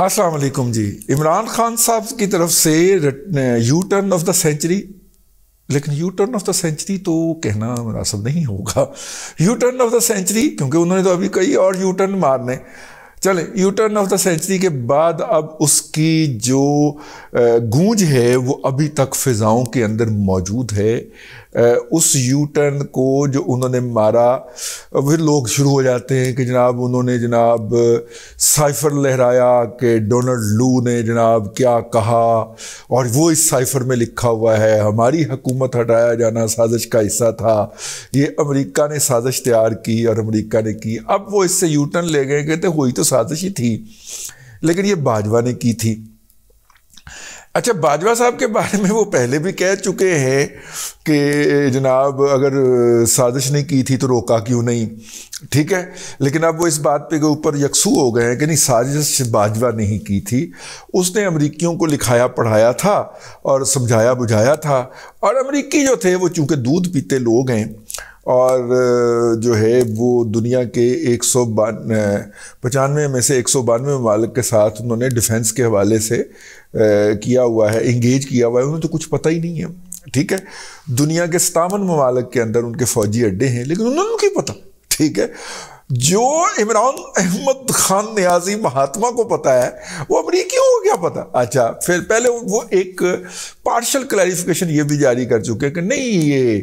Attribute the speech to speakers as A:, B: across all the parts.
A: अस्सलाम वालेकुम जी इमरान खान साहब की तरफ से U turn of the century लेकिन U turn of the century तो कहना मुनासिब नहीं होगा U turn of the century क्योंकि उन्होंने तो अभी कई और यू टर्न मारने चले यूटर्न ऑफ द सेंचुरी के बाद अब उसकी जो गूंज है वो अभी तक फिजाओं के अंदर मौजूद है उस यूटर्न को जो उन्होंने मारा फिर लोग शुरू हो जाते हैं कि जनाब उन्होंने जनाब साइफर लहराया कि डोनाल्ड लू ने जनाब क्या कहा और वो इस साइफर में लिखा हुआ है हमारी हुकूमत हटाया जाना साजिश का हिस्सा था ये अमेरिका ने साजिश तैयार की और अमेरिका ने की अब वो इससे यूटर्न ले गए कहते हुई तो साजिश ही थी लेकिन ये बाजवा ने की थी अच्छा बाजवा साहब के बारे में वो पहले भी कह चुके हैं कि जनाब अगर साजिश नहीं की थी तो रोका क्यों नहीं ठीक है लेकिन अब वो इस बात पे के ऊपर यकसू हो गए हैं कि नहीं साजिश बाजवा नहीं की थी उसने अमरीकियों को लिखाया पढ़ाया था और समझाया बुझाया था और अमरीकी जो थे वो चूंकि दूध पीते लोग हैं और जो है वो दुनिया के एक सौ पचानवे में से एक सौ बानवे ममालिक के साथ उन्होंने डिफेंस के हवाले से किया हुआ है इंगेज किया हुआ है उन्हें तो कुछ पता ही नहीं है ठीक है दुनिया के सतावन ममालिक के अंदर उनके फौजी अड्डे हैं लेकिन उन्होंने क्यों पता ठीक है जो इमरान अहमद खान न्याजी महात्मा को पता है वो अमरीकियों को क्या पता अच्छा फिर पहले वो एक पार्शल क्लैरिफिकेशन ये भी जारी कर चुके हैं कि नहीं ये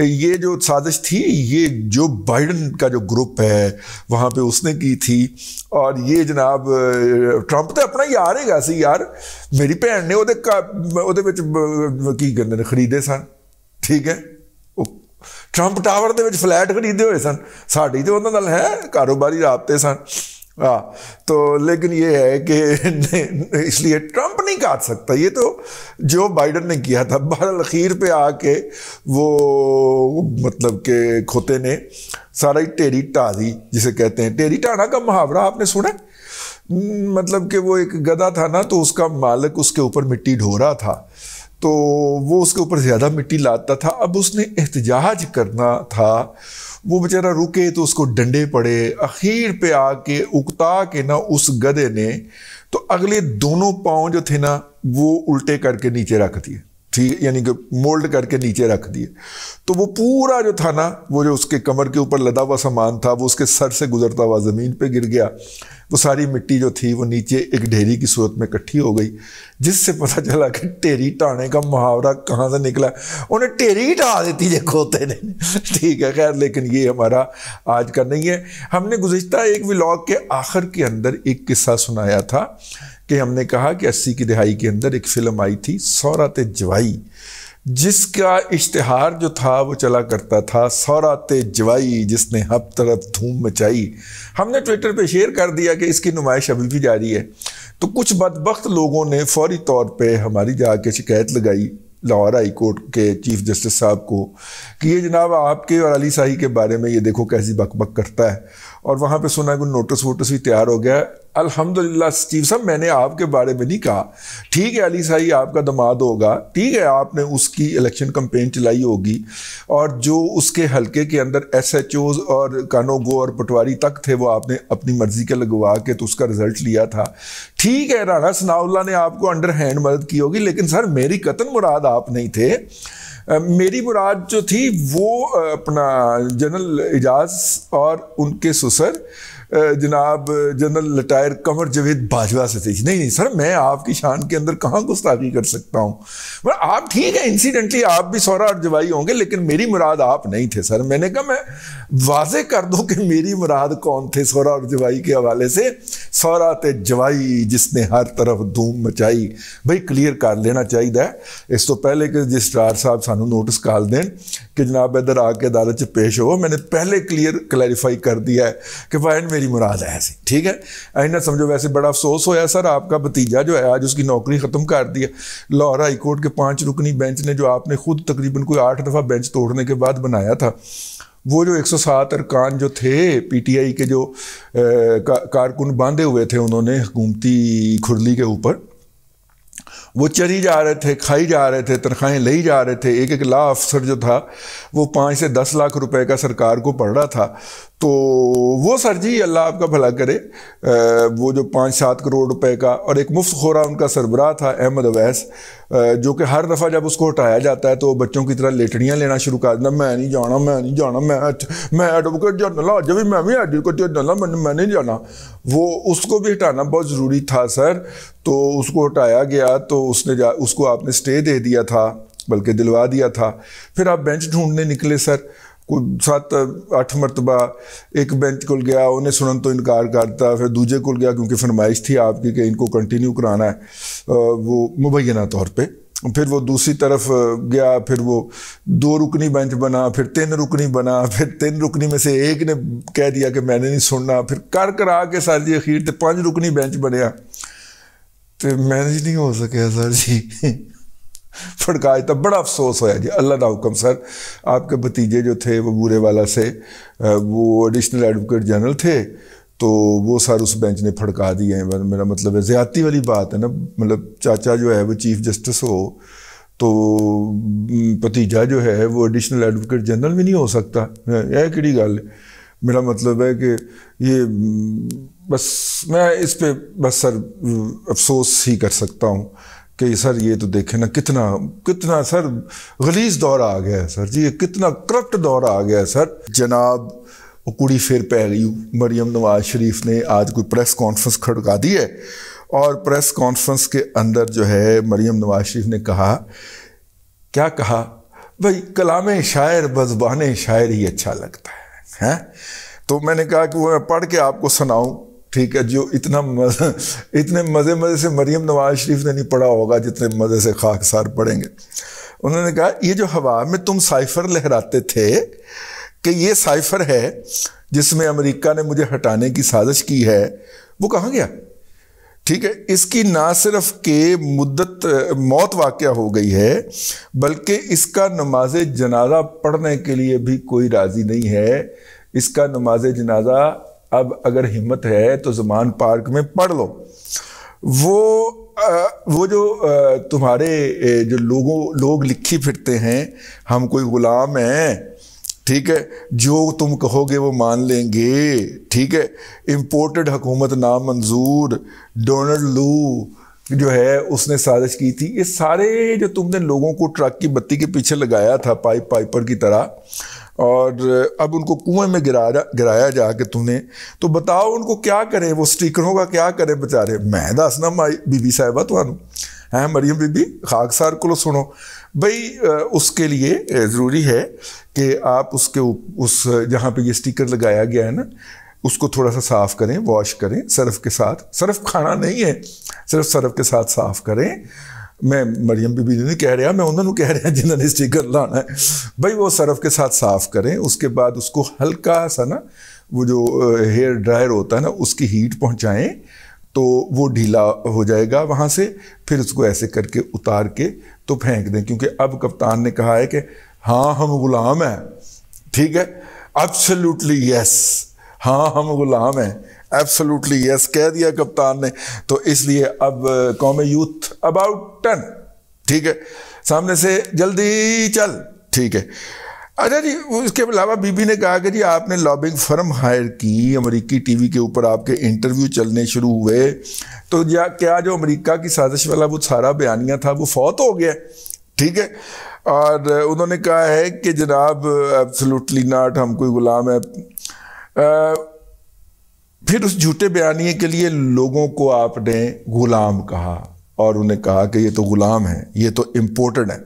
A: ये जो साजिश थी ये जो बाइडन का जो ग्रुप है वहाँ पे उसने की थी और ये जनाब ट्रंप तो अपना ही यार है सी यार मेरी भैन ने वे की कहते खरीदे सन ठीक है ट्रंप टावर के फ्लैट खरीदे हुए सन साड़ी तो उन्होंने है कारोबारी रबते सन आ, हाँ, तो लेकिन ये है कि इसलिए ट्रंप नहीं काट सकता ये तो जो बाइडन ने किया था बहरल अखीर पे आके वो मतलब के खोते ने सारा ही टेरी टाजी जिसे कहते हैं टेरी टाना का मुहावरा आपने सुना हम्म, मतलब कि वो एक गधा था ना तो उसका मालिक उसके ऊपर मिट्टी ढो रहा था तो वो उसके ऊपर ज़्यादा मिट्टी लादता था अब उसने एहतजाज करना था वो बेचारा रुके तो उसको डंडे पड़े अखीर पे आके उकता के ना उस गधे ने तो अगले दोनों पाँव जो थे ना वो उल्टे करके नीचे रख दिए ठीक यानी कि मोल्ड करके नीचे रख दिए तो वो पूरा जो था ना वो जो उसके कमर के ऊपर लदा हुआ सामान था वो उसके सर से गुजरता हुआ ज़मीन पे गिर गया वो सारी मिट्टी जो थी वो नीचे एक ढेरी की सूरत में इकट्ठी हो गई जिससे पता चला कि टेरी टाने का मुहावरा कहाँ से निकला उन्हें टेरी ही देती है खोते ने ठीक है खैर लेकिन ये हमारा आज का नहीं है हमने गुजशत एक व्लॉग के आखिर के अंदर एक किस्सा सुनाया था कि हमने कहा कि अस्सी की दिहाई के अंदर एक फिल्म आई थी सौरात जवाई जिसका इश्तहार जो था वो चला करता था सौरात जवाई जिसने हर तरफ धूम मचाई हमने ट्विटर पे शेयर कर दिया कि इसकी नुमाइश अभी भी जारी है तो कुछ बदबخت लोगों ने फौरी तौर पे हमारी जाके शिकायत लगाई लाहौर हाई कोर्ट के चीफ जस्टिस साहब को कि ये जनाब आपके और अली शाही के बारे में ये देखो कैसी बकबक करता है और वहाँ पे सुना कि नोटिस वोटिस भी तैयार हो गया अल्हम्दुलिल्लाह स्टीव साहब मैंने आपके बारे में नहीं कहा ठीक है अली साहब आपका दमाद होगा ठीक है आपने उसकी इलेक्शन कंपेन चलाई होगी और जो उसके हलके के अंदर एस एच ओज और कानोगो और पटवारी तक थे वो आपने अपनी मर्जी के लगवा के तो उसका रिजल्ट लिया था ठीक है राना सनाउल्ला ने आपको अंडर हैंड मदद की होगी लेकिन सर मेरी कतन मुराद आप नहीं थे मेरी मुराद जो थी वो अपना जनरल एजाज और उनके सुसर जनाब जनरल लटायर कंवर जवेद बाजवा से थी नहीं नहीं सर मैं आपकी शान के अंदर कहाँ गुस्ताखी कर सकता हूँ मतलब आप ठीक है इंसिडेंटली आप भी सौरा और जवाई होंगे लेकिन मेरी मुराद आप नहीं थे सर मैंने कहा मैं वाजे कर दूँ कि मेरी मुराद कौन थे सौरा और जवाई के हवाले से सौरा थे जवाई जिसने हर तरफ धूम मचाई भाई क्लीयर कर लेना चाहिए इस तो पहले कि रजिस्ट्रार साहब सानू नोटिस काल देन कि जनाब इधर आके अदालत पेश हो मैंने पहले क्लीयर क्लैरिफाई कर दिया है कि वाइन मेरी मुराद है ऐसी ठीक है आइंदा समझो वैसे बड़ा अफसोस होया सर आपका भतीजा जो है आज उसकी नौकरी ख़त्म कर दी है लाहौर हाई कोर्ट के पाँच रुकनी बेंच ने जो आपने खुद तकरीबन कोई आठ दफ़ा बेंच तोड़ने के बाद बनाया था वो जो 107 अरकान जो थे पीटीआई के जो का, कारकुन बांधे हुए थे उन्होंने हुकूमती खुरली के ऊपर वो चरी जा रहे थे खाई जा रहे थे तनख्वाहें ले जा रहे थे एक एक ला अफसर जो था वो पाँच से दस लाख रुपए का सरकार को पड़ रहा था तो वो सर जी अल्लाह आपका भला करे वो जो पाँच सात करोड़ रुपए का और एक मुफ्त खोरा उनका सरबराह था अहमद अवैस जो कि हर दफ़ा जब उसको हटाया जाता है तो बच्चों की तरह लेटड़ियाँ लेना शुरू कर देना मैं नहीं जाना मैं नहीं जाना मैं मैं एडवोकेट जनरल आज भी मैं भी एडवोकेट जनरल मैं मैं नहीं जाना वो उसको भी हटाना बहुत ज़रूरी था सर तो उसको हटाया गया तो उसने जा उसको आपने स्टे दे दिया था बल्कि दिलवा दिया था फिर आप बेंच ढूंढने निकले सर ਕੋਈ अठ मरतबा एक बेंच को ਕੋਲ ਗਿਆ ਉਹਨੇ ਸੁਣਨ ਤੋਂ ਇਨਕਾਰ ਕਰਤਾ ਫਿਰ ਦੂਜੇ ਕੋਲ क्योंकि फरमाइश थी आपकी कि इनको कंटिन्यू कराना है वो मुबैना तौर पर फिर वो दूसरी तरफ गया फिर वो दो रुकनी बेंच बना फिर तीन रुकनी बना फिर तीन रुकनी में से एक ने कह दिया कि मैंने नहीं सुनना फिर कर करा के सर जी अखीर तो पाँच रुकनी बेंच बनया तो मैनेज नहीं हो सकया सर जी फड़काया था बड़ा अफसोस होया जी अल्लाह का हुक्म सर आपके भतीजे जो थे वो बूरे वाला से वो एडिशनल एडवोकेट जनरल थे तो वो सर उस बेंच ने फड़का दिए हैं मेरा मतलब है ज़्यादती वाली बात है ना मतलब चाचा जो है वो चीफ जस्टिस हो तो भतीजा जो है वो एडिशनल एडवोकेट जनरल भी नहीं हो सकता यह कि गल मेरा मतलब है कि ये बस मैं इस पर बस सर अफसोस ही कर सकता हूँ कि सर ये तो देखे ना कितना कितना सर गलीज दौर आ गया है सर जी ये कितना करप्ट दौर आ गया है सर जनाब वो कुड़ी फिर पहली मरियम नवाज शरीफ ने आज कोई प्रेस कॉन्फ्रेंस खड़का दी है और प्रेस कॉन्फ्रेंस के अंदर जो है मरियम नवाज शरीफ ने कहा क्या कहा भाई कलाम शायर बजबान शायर ही अच्छा लगता है हैं तो मैंने कहा कि वो मैं पढ़ के आपको सुनाऊं ठीक है जो इतना मज़े इतने मज़े मज़े से मरियम नवाज शरीफ ने नहीं पढ़ा होगा जितने मज़े से खाकसार पढ़ेंगे उन्होंने कहा ये जो हवा में तुम साइफर लहराते थे कि ये साइफर है जिसमें अमेरिका ने मुझे हटाने की साजिश की है वो कहाँ गया ठीक है इसकी ना सिर्फ के मुद्दत मौत वाक़ हो गई है बल्कि इसका नमाज जनाजा पढ़ने के लिए भी कोई राज़ी नहीं है इसका नमाज जनाजा अब अगर हिम्मत है तो जमान पार्क में पढ़ लो वो आ, वो जो आ, तुम्हारे जो लोगों लोग लिखी फिरते हैं हम कोई ग़ुलाम हैं ठीक है जो तुम कहोगे वो मान लेंगे ठीक है इम्पोर्टेड हुकूमत नाम मंजूर डोनल्ड लू जो है उसने साजिश की थी ये सारे जो तुमने लोगों को ट्रक की बत्ती के पीछे लगाया था पाइप पाइपर की तरह और अब उनको कुएं में गिरा गिराया जाके तुमने तो बताओ उनको क्या करें वो स्टीकरों का क्या करें बेचारे मैं दस ना माई बीबी साहिबा थानू है मरियम बीबी खाकसार को सुनो भाई उसके लिए ज़रूरी है कि आप उसके उस जहाँ पे ये स्टिकर लगाया गया है ना उसको थोड़ा सा साफ़ करें वॉश करें सर्फ के साथ सर्फ खाना नहीं है सिर्फ सर्फ के साथ साफ़ करें मैं मरियम बीबी जी नहीं कह रहा मैं उन्होंने कह रहा जिन्होंने स्टीकर लाना है भाई वो सरफ के साथ साफ़ करें उसके बाद उसको हल्का सा ना वो जो हेयर ड्रायर होता है ना उसकी हीट पहुँचाएँ तो वो ढीला हो जाएगा वहाँ से फिर उसको ऐसे करके उतार के तो फेंक दें क्योंकि अब कप्तान ने कहा है कि हाँ हम गुलाम हैं ठीक है एब्सोल्युटली यस हाँ हम गुलाम हैं एब्सोल्युटली यस कह दिया कप्तान ने तो इसलिए अब कौम यूथ अबाउट टन ठीक है सामने से जल्दी चल ठीक है अच्छा जी उसके अलावा बीबी ने कहा कि जी आपने लॉबिंग फर्म हायर की अमेरिकी टीवी के ऊपर आपके इंटरव्यू चलने शुरू हुए तो या क्या जो अमेरिका की साजिश वाला वो सारा बयानिया था वो फौत हो गया ठीक है और उन्होंने कहा है कि जनाब एब्सोल्युटली नॉट हम कोई गुलाम है आ, फिर उस झूठे बयानिए के लिए लोगों को आपने गुलाम कहा और उन्हें कहा कि ये तो गुलाम है ये तो इम्पोर्टेंट है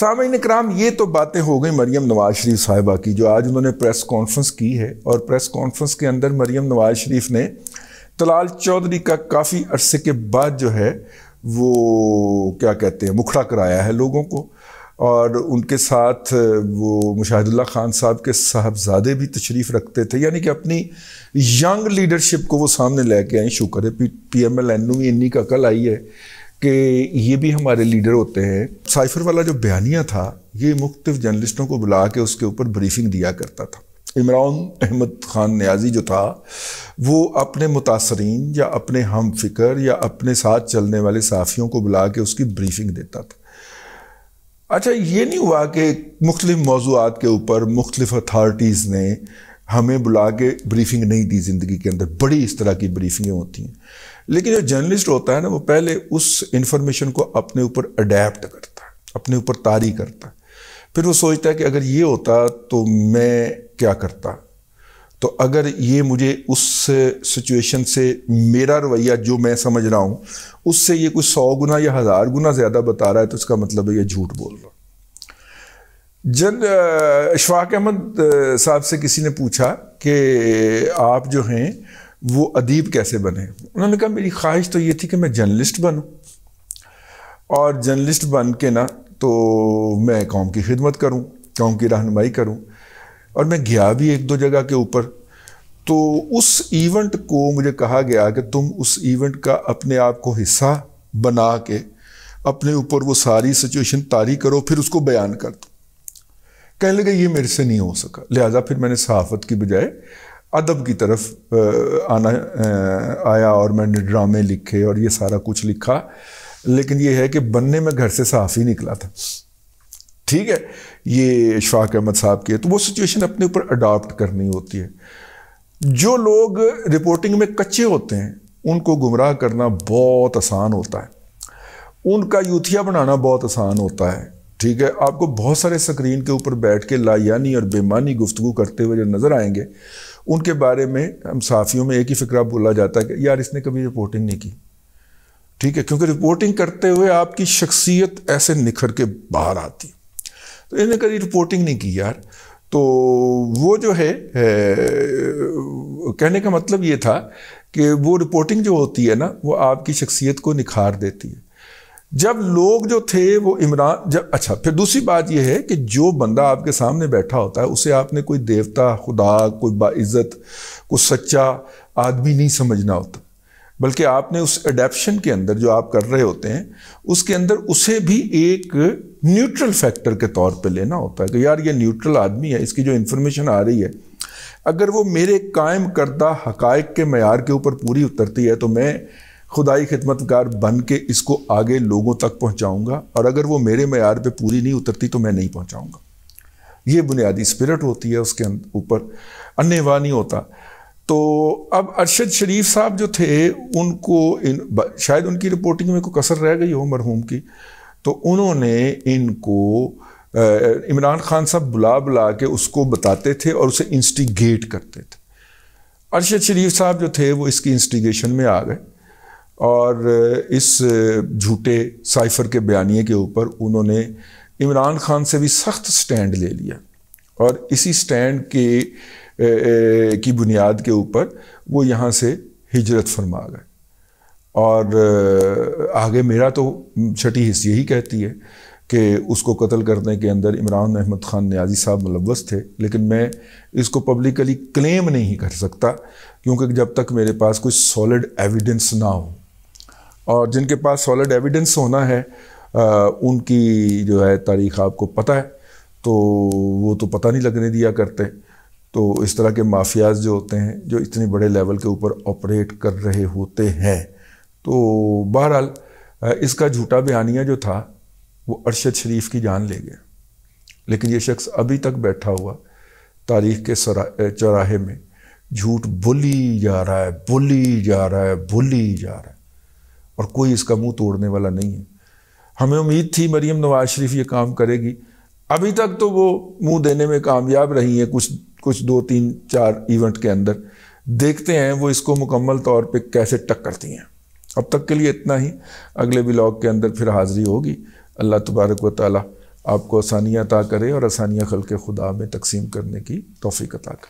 A: सामिन कराम ये तो बातें हो गई मरीम नवाज शरीफ साहिबा की जो आज उन्होंने प्रेस कॉन्फ्रेंस की है और प्रेस कॉन्फ्रेंस के अंदर मरीम नवाज शरीफ ने तलाल चौधरी का काफ़ी अरसे के बाद जो है वो क्या कहते हैं मुखड़ा कराया है लोगों को और उनके साथ वो मुशाहिदुल्ला खान साहब के साहबजादे भी तशरीफ़ रखते थे यानी कि अपनी यंग लीडरशिप को वो सामने लेके आए शुक्र है P P M L N भी इन्हीं का कल आई है कि ये भी हमारे लीडर होते हैं साइफर वाला जो बयानिया था ये मुख्तु जर्नलिस्टों को बुला के उसके ऊपर ब्रीफिंग दिया करता था इमरान अहमद ख़ान न्याजी जो था वो अपने मुतासरीन या अपने हम फिक्र या अपने साथ चलने वाले साफ़ियों को बुला के उसकी ब्रीफिंग देता था अच्छा ये नहीं हुआ कि मुख्तलिफ मौजूद के ऊपर मुख्तलिफ अथार्टीज़ ने हमें बुला के ब्रीफिंग नहीं दी ज़िंदगी के अंदर बड़ी इस तरह की ब्रीफिंगें होती हैं लेकिन जो जर्नलिस्ट होता है ना वो पहले उस इंफॉर्मेशन को अपने ऊपर अडेप्ट करता है अपने ऊपर तारी करता है फिर वो सोचता है कि अगर ये होता तो मैं क्या करता तो अगर ये मुझे उस सिचुएशन से मेरा रवैया जो मैं समझ रहा हूँ उससे ये कुछ सौ गुना या हज़ार गुना ज़्यादा बता रहा है तो इसका मतलब है ये झूठ बोल रहा जन अशफाक अहमद साहब से किसी ने पूछा कि आप जो हैं वो अदीब कैसे बने उन्होंने कहा मेरी ख्वाहिश तो ये थी कि मैं जर्नलिस्ट बनूँ और जर्नलिस्ट बन के ना तो मैं कौम की खिदमत करूँ कौम की रहनमाई करूँ और मैं गया भी एक दो जगह के ऊपर तो उस इवेंट को मुझे कहा गया कि तुम उस इवेंट का अपने आप को हिस्सा बना के अपने ऊपर वो सारी सिचुएशन तारी करो फिर उसको बयान कर दो कहने लगे ये मेरे से नहीं हो सका लिहाजा फिर मैंने सहाफत की बजाय अदब की तरफ आना आया और मैंने ड्रामे लिखे और ये सारा कुछ लिखा लेकिन ये है कि बनने में घर से साफ़ ही निकला था ठीक है ये शाह अहमद साहब की है तो वो सिचुएशन अपने ऊपर अडाप्ट करनी होती है जो लोग रिपोर्टिंग में कच्चे होते हैं उनको गुमराह करना बहुत आसान होता है उनका यूथिया बनाना बहुत आसान होता है ठीक है आपको बहुत सारे स्क्रीन के ऊपर बैठ के लायानी और बेमानी गुफ्तु करते हुए जो नज़र आएंगे उनके बारे में हम साफियों में एक ही फिक्रा बोला जाता है कि यार इसने कभी रिपोर्टिंग नहीं की ठीक है क्योंकि रिपोर्टिंग करते हुए आपकी शख्सियत ऐसे निखर के बाहर आती तो इसने कभी रिपोर्टिंग नहीं की यार तो वो जो है, है कहने का मतलब ये था कि वो रिपोर्टिंग जो होती है ना वो आपकी शख्सियत को निखार देती है जब लोग जो थे वो इमरान जब अच्छा फिर दूसरी बात यह है कि जो बंदा आपके सामने बैठा होता है उसे आपने कोई देवता खुदा कोई बाज़्ज़त कोई सच्चा आदमी नहीं समझना होता बल्कि आपने उस एडेप्शन के अंदर जो आप कर रहे होते हैं उसके अंदर उसे भी एक न्यूट्रल फैक्टर के तौर पे लेना होता है कि यार ये न्यूट्रल आदमी है इसकी जो इन्फॉर्मेशन आ रही है अगर वो मेरे कायम करदा हकायक के मैार के ऊपर पूरी उतरती है तो मैं खुदाई कार बन के इसको आगे लोगों तक पहुँचाऊँगा और अगर वो मेरे मैार पर पूरी नहीं उतरती तो मैं नहीं पहुँचाऊँगा ये बुनियादी स्पिरट होती है उसके ऊपर अन्यवा नहीं होता तो अब अरशद शरीफ साहब जो थे उनको इन शायद उनकी रिपोर्टिंग में कोई कसर रह गई हो मरहूम की तो उन्होंने इनको इमरान खान साहब बुला बुला के उसको बताते थे और उसे इंस्टिगेट करते थे अरशद शरीफ साहब जो थे वो इसकी इंस्टिगेशन में आ गए और इस झूठे साइफर के बयानी के ऊपर उन्होंने इमरान खान से भी सख्त स्टैंड ले लिया और इसी स्टैंड के की बुनियाद के ऊपर वो यहाँ से हिजरत फरमा गए और आगे मेरा तो छठी हिस्स यही कहती है कि उसको कत्ल करने के अंदर इमरान अहमद ख़ान न्याजी साहब मुलवस थे लेकिन मैं इसको पब्लिकली क्लेम नहीं कर सकता क्योंकि जब तक मेरे पास कोई सॉलिड एविडेंस ना हो और जिनके पास सॉलिड एविडेंस होना है आ, उनकी जो है तारीख आपको पता है तो वो तो पता नहीं लगने दिया करते तो इस तरह के माफियाज जो होते हैं जो इतने बड़े लेवल के ऊपर ऑपरेट कर रहे होते हैं तो बहरहाल इसका झूठा बयानिया जो था वो अरशद शरीफ की जान ले गया लेकिन ये शख्स अभी तक बैठा हुआ तारीख के चौराहे में झूठ बोली जा रहा है बोली जा रहा है बोली जा रहा है और कोई इसका मुंह तोड़ने वाला नहीं है हमें उम्मीद थी मरीम नवाज शरीफ ये काम करेगी अभी तक तो वो मुंह देने में कामयाब रही हैं कुछ कुछ दो तीन चार इवेंट के अंदर देखते हैं वो इसको मुकम्मल तौर पे कैसे टक्करती हैं अब तक के लिए इतना ही अगले ब्लॉग के अंदर फिर हाज़िरी होगी अल्लाह तबारक व ताली आपको आसानियाँ अता करे और आसानियाँ खल के खुदा में तकसीम करने की तोफ़ी अता करे